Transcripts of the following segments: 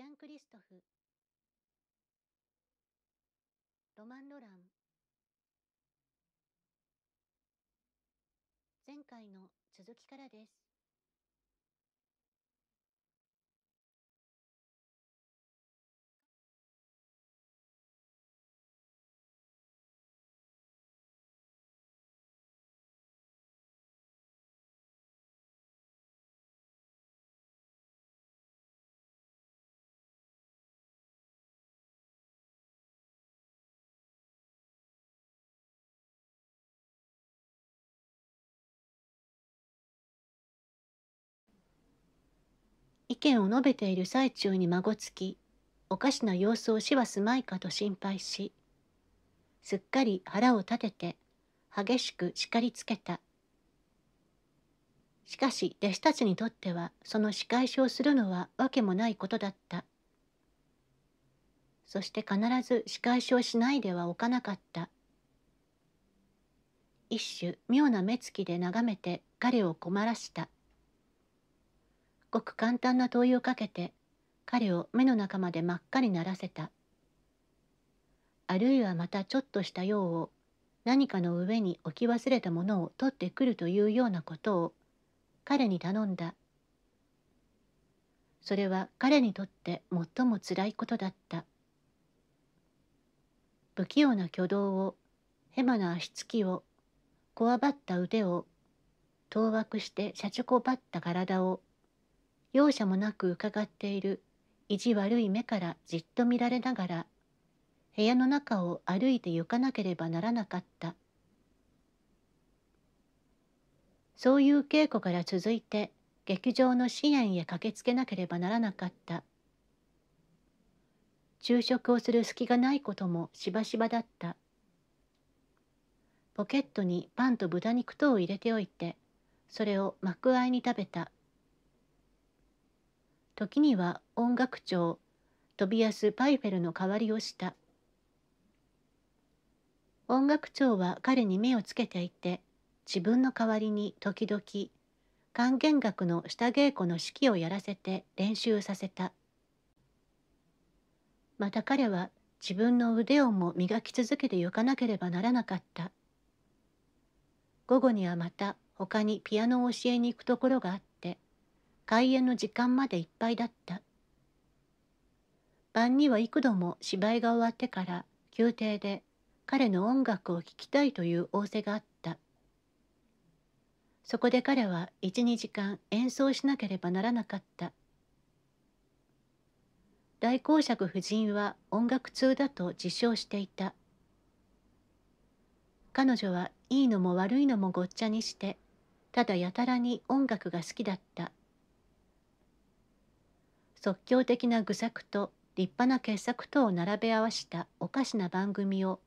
ジャン・クリストフロマン・ロラン前回の続きからです意見を述べている最中に孫つきおかしな様子をしはすまいかと心配しすっかり腹を立てて激しく叱りつけたしかし弟子たちにとってはその仕返しをするのはわけもないことだったそして必ず仕返しをしないではおかなかった一種妙な目つきで眺めて彼を困らしたごく簡単な問いをかけて彼を目の中まで真っ赤にならせたあるいはまたちょっとした用を何かの上に置き忘れたものを取ってくるというようなことを彼に頼んだそれは彼にとって最もつらいことだった不器用な挙動をヘマな足つきをこわばった腕を当惑してしゃちばった体を容赦もなく伺っている意地悪い目からじっと見られながら部屋の中を歩いて行かなければならなかったそういう稽古から続いて劇場の支援へ駆けつけなければならなかった昼食をする隙がないこともしばしばだったポケットにパンと豚肉とを入れておいてそれを幕あいに食べた時には音楽長トビアス・パイフェルの代わりをした音楽長は彼に目をつけていて自分の代わりに時々管弦楽の下稽古の指揮をやらせて練習させたまた彼は自分の腕をも磨き続けてゆかなければならなかった午後にはまた他にピアノを教えに行くところがあった開演の時間までいっぱいだった晩には幾度も芝居が終わってから宮廷で彼の音楽を聴きたいという仰せがあったそこで彼は12時間演奏しなければならなかった大公爵夫人は音楽通だと自称していた彼女はいいのも悪いのもごっちゃにしてただやたらに音楽が好きだった即興的な愚策と立派な傑作とを並べ合わしたおかしな番組を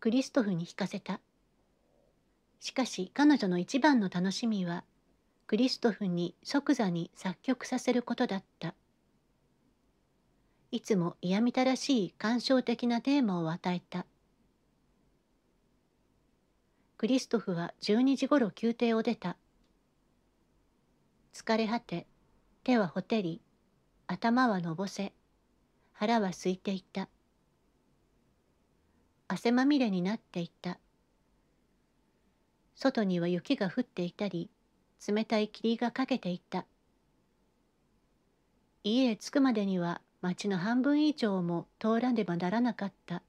クリストフに弾かせたしかし彼女の一番の楽しみはクリストフに即座に作曲させることだったいつも嫌みたらしい感傷的なテーマを与えたクリストフは12時ごろ宮廷を出た疲れ果て手はほてり、頭はのぼせ、腹は空いていた。汗まみれになっていた。外には雪が降っていたり、冷たい霧がかけていた。家へ着くまでには町の半分以上も通らねばならなかった。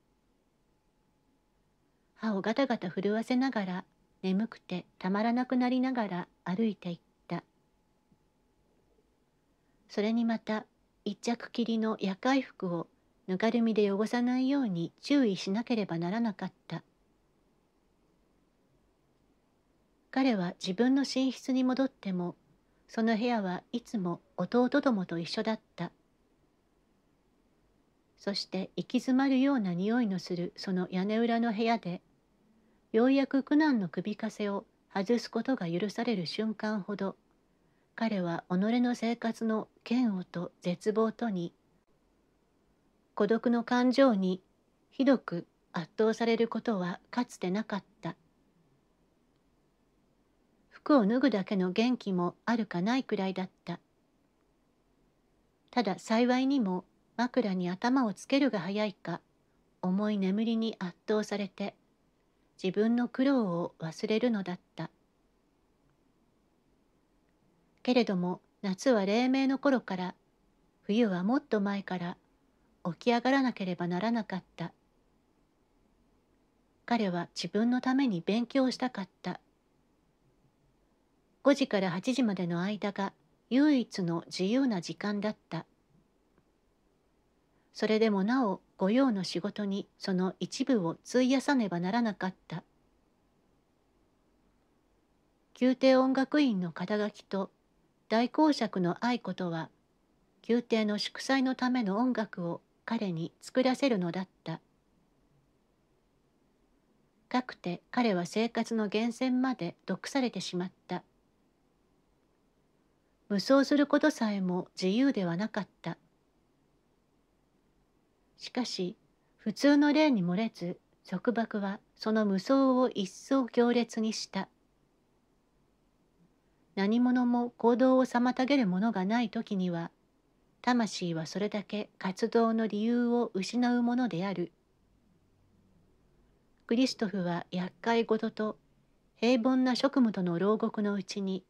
歯をガタガタ震わせながら、眠くてたまらなくなりながら歩いていたそれにまた一着きりの夜会服をぬかるみで汚さないように注意しなければならなかった彼は自分の寝室に戻ってもその部屋はいつも弟どもと一緒だったそして行き詰まるような匂いのするその屋根裏の部屋でようやく苦難の首かせを外すことが許される瞬間ほど彼は己の生活の嫌悪と絶望とに孤独の感情にひどく圧倒されることはかつてなかった服を脱ぐだけの元気もあるかないくらいだったただ幸いにも枕に頭をつけるが早いか重い眠りに圧倒されて自分の苦労を忘れるのだったけれども夏は黎明の頃から冬はもっと前から起き上がらなければならなかった彼は自分のために勉強したかった5時から8時までの間が唯一の自由な時間だったそれでもなお御用の仕事にその一部を費やさねばならなかった宮廷音楽院の肩書と大公爵の愛子とは宮廷の祝祭のための音楽を彼に作らせるのだったかくて彼は生活の源泉まで毒されてしまった無双することさえも自由ではなかったしかし普通の例に漏れず束縛はその無双を一層強烈にした何者も行動を妨げるものがない時には魂はそれだけ活動の理由を失うものである。クリストフは厄介事と平凡な職務との牢獄のうちに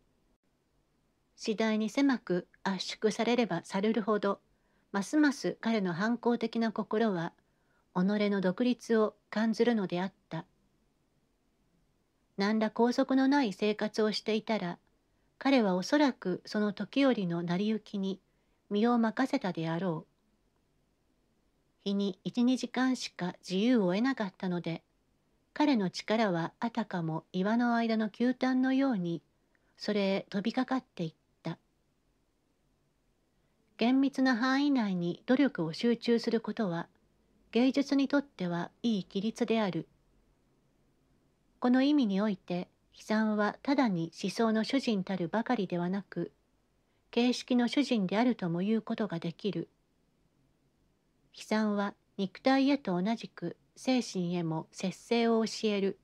次第に狭く圧縮されればされるほどますます彼の反抗的な心は己の独立を感じるのであった何ら拘束のない生活をしていたら彼はおそらくその時よりの成り行きに身を任せたであろう。日に12時間しか自由を得なかったので彼の力はあたかも岩の間の球端のようにそれへ飛びかかっていった厳密な範囲内に努力を集中することは芸術にとってはいい規律であるこの意味において悲惨はただに思想の主人たるばかりではなく、形式の主人であるとも言うことができる。悲惨は肉体へと同じく精神へも節制を教える。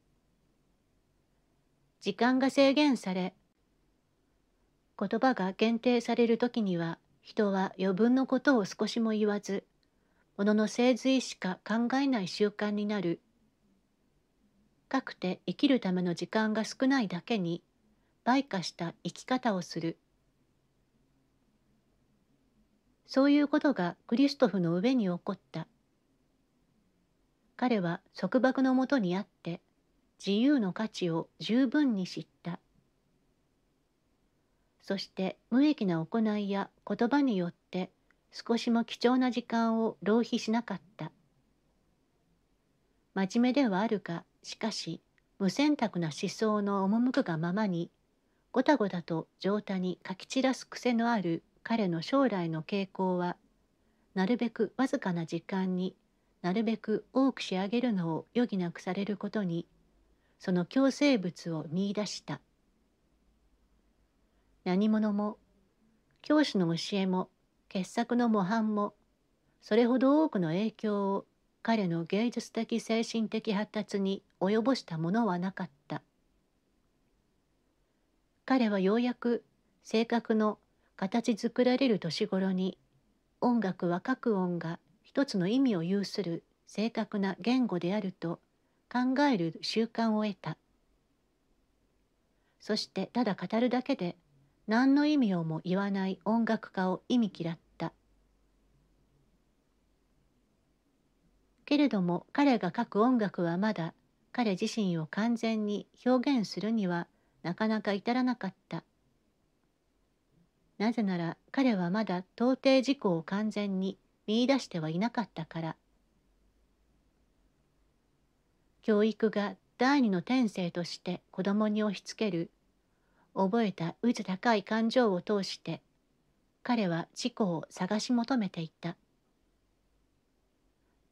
時間が制限され、言葉が限定される時には、人は余分のことを少しも言わず、物のの精髄しか考えない習慣になるかくて生きるための時間が少ないだけに倍化した生き方をするそういうことがクリストフの上に起こった彼は束縛のもとにあって自由の価値を十分に知ったそして無益な行いや言葉によって少しも貴重な時間を浪費しなかった真面目ではあるがしかし無選択な思想の赴くがままにごたごたと上手に書き散らす癖のある彼の将来の傾向はなるべくわずかな時間になるべく多く仕上げるのを余儀なくされることにその強生物を見いだした何者も教師の教えも傑作の模範もそれほど多くの影響を彼の芸術的精神的発達に及ぼしたものはなかった彼はようやく性格の形作られる年頃に音楽は各音が一つの意味を有する正確な言語であると考える習慣を得たそしてただ語るだけで何の意味をも言わない音楽家を意味嫌っけれども彼が書く音楽はまだ彼自身を完全に表現するにはなかなか至らなかった。なぜなら彼はまだ到底事故を完全に見いだしてはいなかったから。教育が第二の天性として子供に押し付ける覚えた渦高い感情を通して彼は自己を探し求めていた。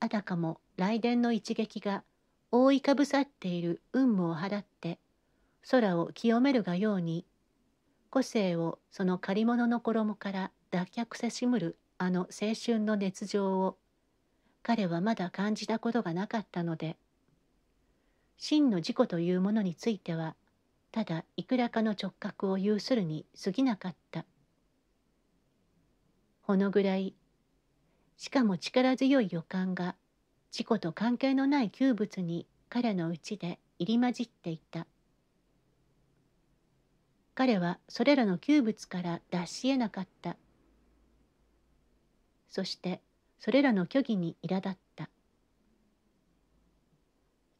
あたかも雷電の一撃が覆いかぶさっている雲もを払って空を清めるがように個性をその借り物の衣から脱却せしむるあの青春の熱情を彼はまだ感じたことがなかったので真の事故というものについてはただいくらかの直覚を有するに過ぎなかった。ほのぐらいしかも力強い予感が自己と関係のない旧物に彼のうちで入り混じっていた彼はそれらの旧物から脱しえなかったそしてそれらの虚偽に苛立った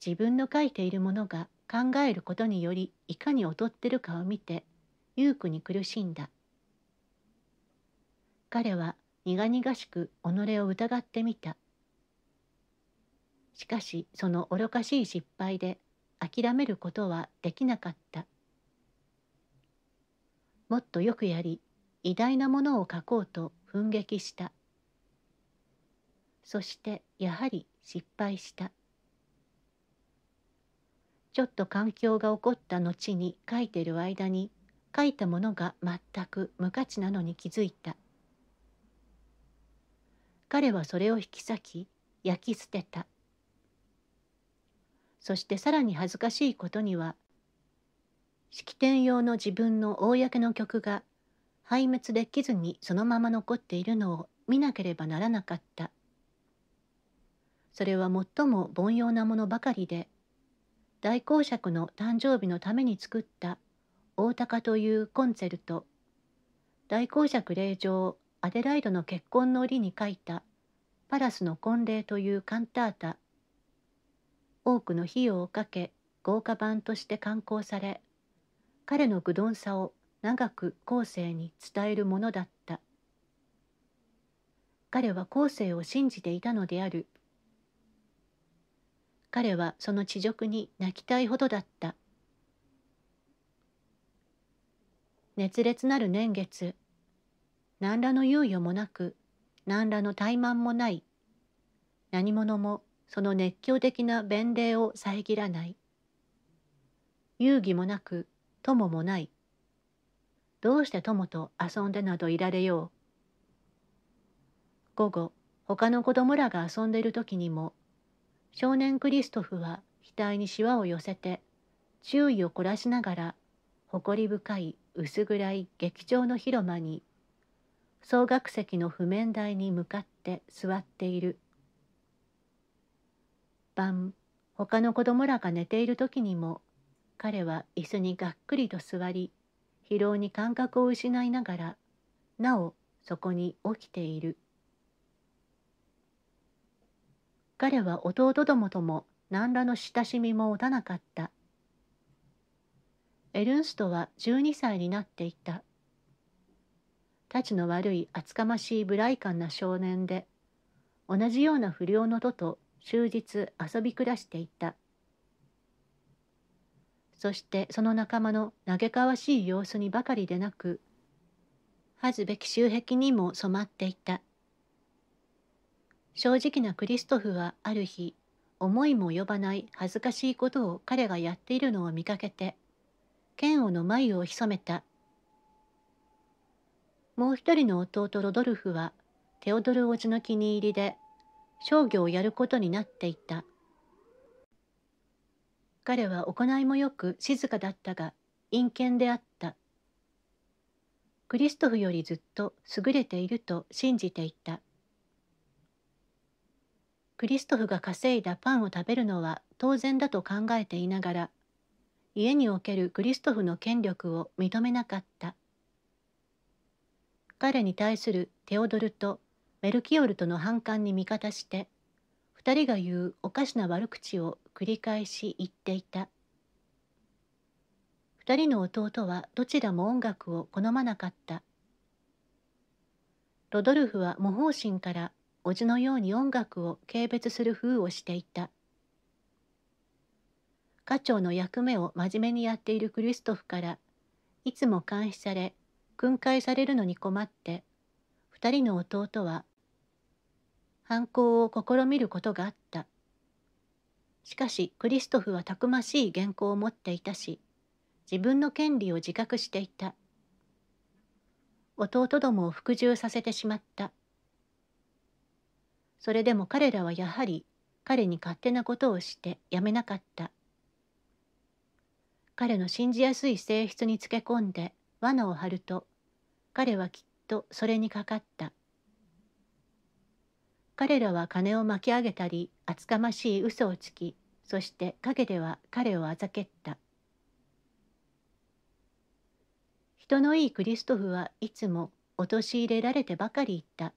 自分の書いているものが考えることによりいかに劣ってるかを見て裕福に苦しんだ彼は苦々しく己を疑ってみたしかしその愚かしい失敗で諦めることはできなかったもっとよくやり偉大なものを書こうと奮撃したそしてやはり失敗したちょっと環境が起こった後に書いてる間に書いたものが全く無価値なのに気づいた彼はそれを引き裂き焼き捨てたそしてさらに恥ずかしいことには式典用の自分の公の曲が廃滅できずにそのまま残っているのを見なければならなかったそれは最も凡庸なものばかりで大公爵の誕生日のために作った大鷹というコンセルト大公爵令嬢アデライドの結婚の折に書いた「パラスの婚礼」というカンタータ多くの費用をかけ豪華版として刊行され彼の愚鈍さを長く後世に伝えるものだった彼は後世を信じていたのである彼はその恥辱に泣きたいほどだった熱烈なる年月何らの猶予もなく何らの怠慢もない何者もその熱狂的な弁礼を遮らない遊戯もなく友もないどうして友と遊んでなどいられよう午後他の子供らが遊んでいる時にも少年クリストフは額にしわを寄せて注意を凝らしながら誇り深い薄暗い劇場の広間に総学席の譜面台に向かって座っている晩他の子供らが寝ている時にも彼は椅子にがっくりと座り疲労に感覚を失いながらなおそこに起きている彼は弟どもとも何らの親しみも持たなかったエルンストは12歳になっていたたちの悪い厚かましい無頼感な少年で同じような不良のとと終日遊び暮らしていたそしてその仲間の嘆かわしい様子にばかりでなく恥ずべき周壁にも染まっていた正直なクリストフはある日思いも及ばない恥ずかしいことを彼がやっているのを見かけて剣王の眉を潜めたもう一人の弟ロドルフはテオドル王子の気に入りで商業をやることになっていた彼は行いもよく静かだったが陰険であったクリストフよりずっと優れていると信じていたクリストフが稼いだパンを食べるのは当然だと考えていながら家におけるクリストフの権力を認めなかった彼に対するテオドルとメルキオルとの反感に味方して2人が言うおかしな悪口を繰り返し言っていた2人の弟はどちらも音楽を好まなかったロドルフは模倣心から叔父のように音楽を軽蔑する風をしていた家長の役目を真面目にやっているクリストフからいつも監視され訓戒されるのに困って2人の弟は犯行を試みることがあったしかしクリストフはたくましい原稿を持っていたし自分の権利を自覚していた弟どもを服従させてしまったそれでも彼らはやはり彼に勝手なことをしてやめなかった彼の信じやすい性質につけ込んで罠を張ると彼はきっとそれにかかった彼らは金を巻き上げたり厚かましい嘘をつきそして陰では彼をあざけった人のいいクリストフはいつも陥れられてばかりいた